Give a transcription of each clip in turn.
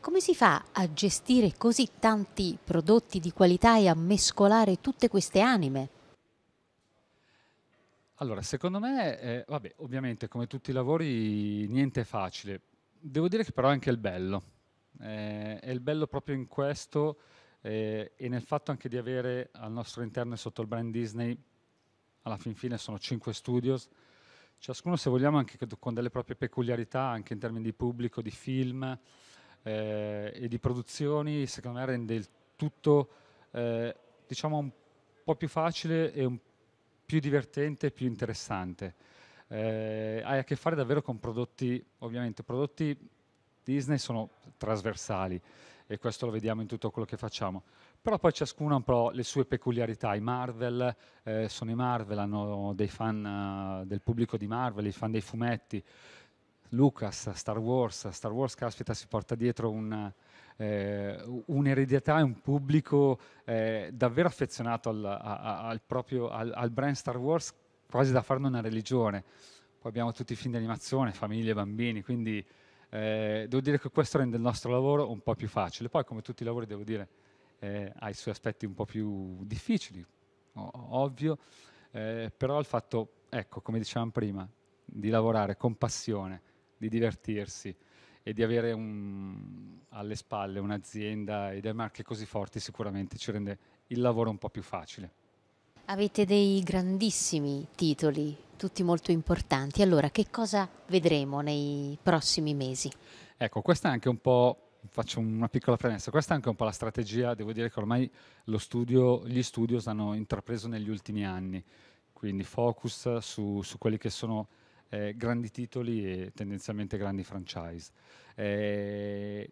Come si fa a gestire così tanti prodotti di qualità e a mescolare tutte queste anime? Allora, secondo me, eh, vabbè, ovviamente come tutti i lavori niente è facile. Devo dire che però è anche il bello. Eh, è il bello proprio in questo eh, e nel fatto anche di avere al nostro interno e sotto il brand Disney, alla fin fine sono cinque studios, ciascuno se vogliamo anche con delle proprie peculiarità, anche in termini di pubblico, di film, eh, e di produzioni, secondo me rende il tutto eh, diciamo un po' più facile e più divertente e più interessante. Eh, hai a che fare davvero con prodotti, ovviamente prodotti Disney sono trasversali e questo lo vediamo in tutto quello che facciamo. Però poi ciascuno ha un po' le sue peculiarità. I Marvel eh, sono i Marvel, hanno dei fan uh, del pubblico di Marvel, i fan dei fumetti. Lucas, Star Wars, Star Wars caspita si porta dietro un, eh, un'eredità e un pubblico eh, davvero affezionato al, a, al proprio, al, al brand Star Wars quasi da farne una religione. Poi abbiamo tutti i film di animazione, famiglie, bambini, quindi eh, devo dire che questo rende il nostro lavoro un po' più facile. Poi come tutti i lavori devo dire eh, ha i suoi aspetti un po' più difficili, ovvio, eh, però il fatto, ecco, come dicevamo prima, di lavorare con passione, di divertirsi e di avere un, alle spalle un'azienda e delle marche così forti sicuramente ci rende il lavoro un po' più facile. Avete dei grandissimi titoli, tutti molto importanti. Allora, che cosa vedremo nei prossimi mesi? Ecco, questa è anche un po', faccio una piccola premessa, questa è anche un po' la strategia, devo dire che ormai studio, gli studios hanno intrapreso negli ultimi anni, quindi focus su, su quelli che sono eh, grandi titoli e tendenzialmente grandi franchise. Eh,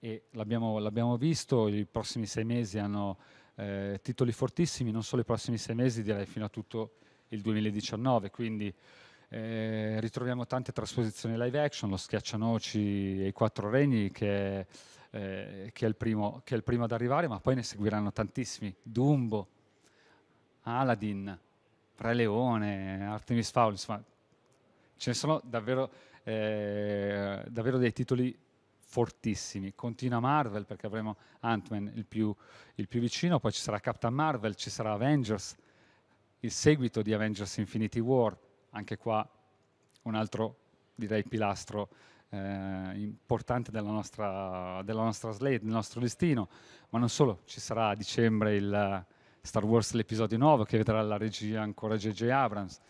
e l'abbiamo, l'abbiamo visto, i prossimi sei mesi hanno eh, titoli fortissimi, non solo i prossimi sei mesi, direi fino a tutto il 2019, quindi eh, ritroviamo tante trasposizioni live action, lo Schiaccianoci e i Quattro Regni che, eh, che, è primo, che, è il primo, ad arrivare, ma poi ne seguiranno tantissimi, Dumbo, Aladdin, Re Leone, Artemis Fowl, insomma ce ne sono davvero, eh, davvero dei titoli fortissimi. Continua Marvel perché avremo Ant-Man il più, il più vicino, poi ci sarà Captain Marvel, ci sarà Avengers, il seguito di Avengers Infinity War, anche qua un altro direi pilastro eh, importante della nostra, della nostra slate, del nostro listino, ma non solo, ci sarà a dicembre il Star Wars l'episodio 9 che vedrà la regia ancora JJ Abrams,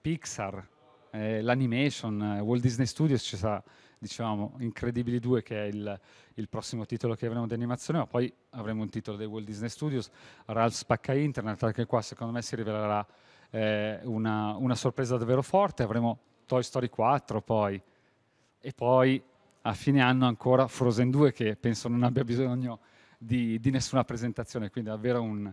Pixar, eh, l'animation, eh, Walt Disney Studios ci sarà, diciamo, Incredibili 2 che è il, il, prossimo titolo che avremo di animazione, ma poi avremo un titolo dei Walt Disney Studios, Ralph spacca internet, anche qua secondo me si rivelerà eh, una, una sorpresa davvero forte, avremo Toy Story 4 poi, e poi a fine anno ancora Frozen 2 che penso non abbia bisogno di, di nessuna presentazione, quindi davvero un,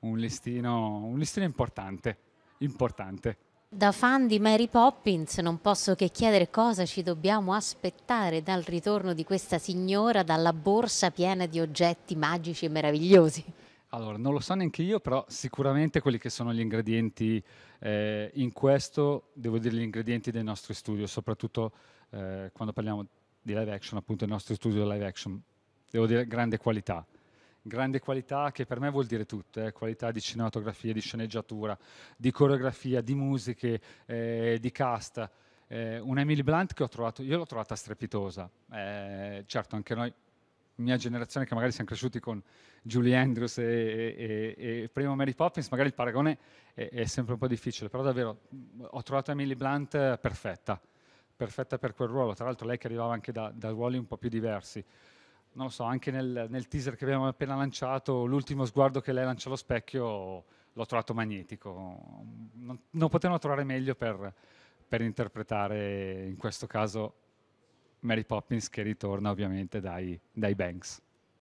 un, listino, un listino importante, importante. Da fan di Mary Poppins non posso che chiedere cosa ci dobbiamo aspettare dal ritorno di questa signora dalla borsa piena di oggetti magici e meravigliosi. Allora, non lo so neanche io, però sicuramente quelli che sono gli ingredienti eh, in questo, devo dire gli ingredienti del nostro studio, soprattutto eh, quando parliamo di live action, appunto il nostro studio live action, devo dire grande qualità grande qualità che per me vuol dire tutto, eh? qualità di cinematografia, di sceneggiatura, di coreografia, di musiche, eh, di cast. Eh, una Emily Blunt che ho trovato, io l'ho trovata strepitosa, eh, certo anche noi, mia generazione che magari siamo cresciuti con Julie Andrews e, e, e, e prima Mary Poppins, magari il paragone è, è, sempre un po' difficile, però davvero ho trovato Emily Blunt perfetta, perfetta per quel ruolo, tra l'altro lei che arrivava anche da, da ruoli un po' più diversi non lo so, anche nel, nel teaser che abbiamo appena lanciato, l'ultimo sguardo che lei lancia allo specchio l'ho trovato magnetico. Non, non potevano trovare meglio per, per interpretare in questo caso Mary Poppins che ritorna ovviamente dai, dai Banks.